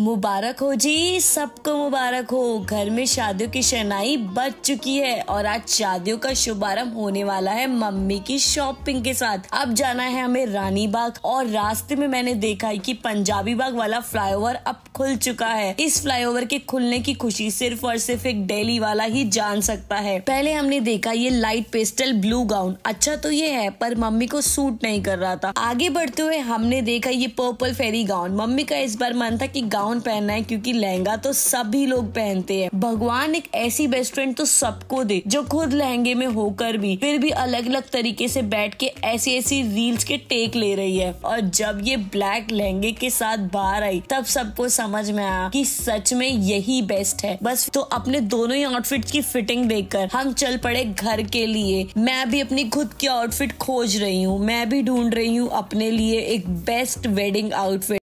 मुबारक हो जी सबको मुबारक हो घर में शादियों की शहनाई बच चुकी है और आज शादियों का शुभारंभ होने वाला है मम्मी की शॉपिंग के साथ अब जाना है हमें रानी बाग और रास्ते में मैंने देखा है कि पंजाबी बाग वाला फ्लाईओवर अब खुल चुका है इस फ्लाईओवर के खुलने की खुशी सिर्फ और सिर्फ एक डेली वाला ही जान सकता है पहले हमने देखा ये लाइट पेस्टल ब्लू गाउन अच्छा तो ये है पर मम्मी को सूट नहीं कर रहा था आगे बढ़ते हुए हमने देखा ये पर्पल फेरी गाउन मम्मी का इस बार मन था की गाउन गाउन पहनना है क्योंकि लहंगा तो सभी लोग पहनते हैं भगवान एक ऐसी बेस्ट फ्रेंड तो सबको दे जो खुद लहंगे में होकर भी फिर भी अलग अलग तरीके से बैठ के ऐसी ऐसी रील्स के टेक ले रही है और जब ये ब्लैक लहंगे के साथ बाहर आई तब सबको समझ में आया कि सच में यही बेस्ट है बस तो अपने दोनों ही आउटफिट की फिटिंग देखकर हम चल पड़े घर के लिए मैं भी अपनी खुद की आउटफिट खोज रही हूँ मैं भी ढूंढ रही हूँ अपने लिए एक बेस्ट वेडिंग आउटफिट